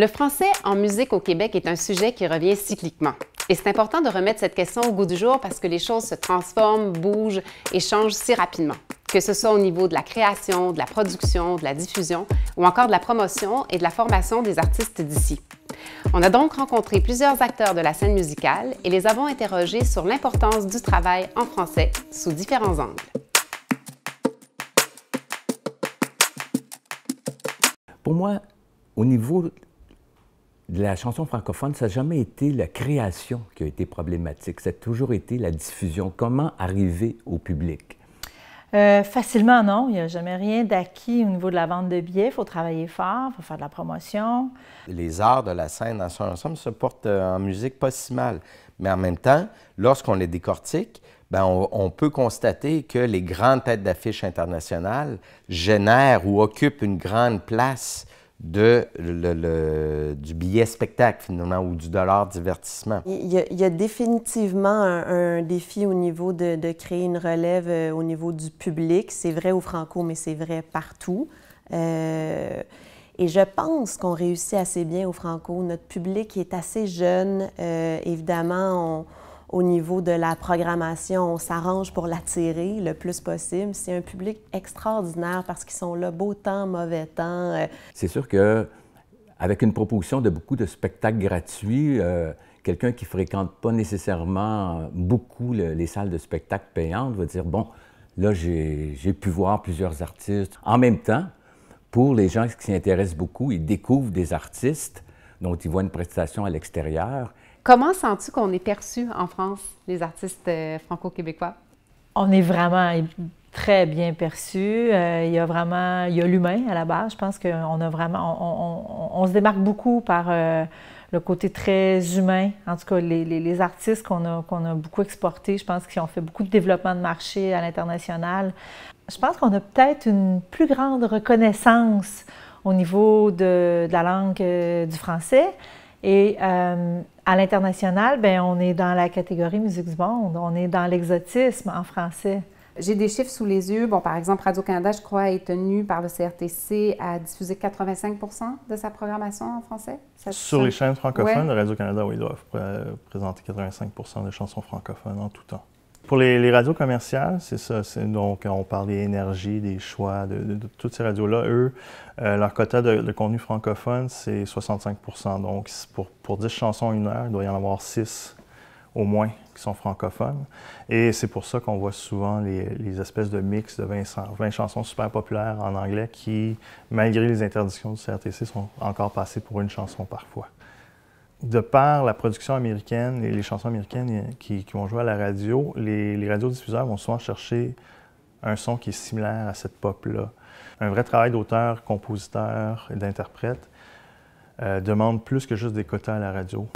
Le français en musique au Québec est un sujet qui revient cycliquement. Et c'est important de remettre cette question au goût du jour parce que les choses se transforment, bougent et changent si rapidement. Que ce soit au niveau de la création, de la production, de la diffusion ou encore de la promotion et de la formation des artistes d'ici. On a donc rencontré plusieurs acteurs de la scène musicale et les avons interrogés sur l'importance du travail en français sous différents angles. Pour moi, au niveau la chanson francophone, ça n'a jamais été la création qui a été problématique, ça a toujours été la diffusion. Comment arriver au public? Euh, facilement, non. Il n'y a jamais rien d'acquis au niveau de la vente de billets. Il faut travailler fort, il faut faire de la promotion. Les arts de la scène, en somme, se portent euh, en musique pas si mal. Mais en même temps, lorsqu'on les décortique, ben, on, on, peut constater que les grandes têtes d'affiches internationales génèrent ou occupent une grande place de, du billet spectacle, finalement, ou du dollar divertissement. Il y a, définitivement un, défi au niveau de, créer une relève euh, au niveau du public. C'est vrai au Franco, mais c'est vrai partout. Euh, et je pense qu'on réussit assez bien au Franco. Notre public est assez jeune. Euh, évidemment, on au niveau de la programmation, on s'arrange pour l'attirer le plus possible. C'est un public extraordinaire parce qu'ils sont là beau temps, mauvais temps. Euh. C'est sûr que avec une proposition de beaucoup de spectacles gratuits, euh, quelqu'un qui fréquente pas nécessairement beaucoup les salles de spectacle payantes va dire bon, là j'ai pu voir plusieurs artistes. En même temps, pour les gens qui s'y intéressent beaucoup, ils découvrent des artistes dont ils voient une prestation à l'extérieur. Comment sens-tu qu'on est perçu en France, les artistes euh, franco-québécois? On est vraiment très bien perçu. Euh, il y a vraiment, il y a l'humain à la base. Je pense qu'on a vraiment, on, se démarque beaucoup par euh, le côté très humain. En tout cas, les, artistes qu'on a, qu'on a beaucoup exportés, je pense qu'ils ont fait beaucoup de développement de marché à l'international. Je pense qu'on a peut-être une plus grande reconnaissance au niveau de, la langue euh, du français. Et euh, à l'international, ben, on est dans la catégorie musique du on est dans l'exotisme en français. J'ai des chiffres sous les yeux. Bon, par exemple, Radio-Canada, je crois, est tenu par le CRTC à diffuser 85 de sa programmation en français. Sur les chaînes francophones, Radio-Canada, oui, ils doivent euh, présenter 85 de chansons francophones en tout temps. Pour les, radios commerciales, c'est ça. donc, on parle des énergies, des choix, de, toutes ces radios-là. Eux, euh, leur quota de, contenu francophone, c'est 65 Donc, pour, 10 chansons une heure, il doit y en avoir 6 au moins qui sont francophones. Et c'est pour ça qu'on voit souvent les, espèces de mix de 20, 20, chansons super populaires en anglais qui, malgré les interdictions du CRTC, sont encore passées pour une chanson parfois de par la production américaine et les chansons américaines qui, qui vont jouer à la radio, les, les radiodiffuseurs vont souvent chercher un son qui est similaire à cette pop-là. Un vrai travail d'auteur, compositeur et d'interprète euh, demande plus que juste des quotas à la radio.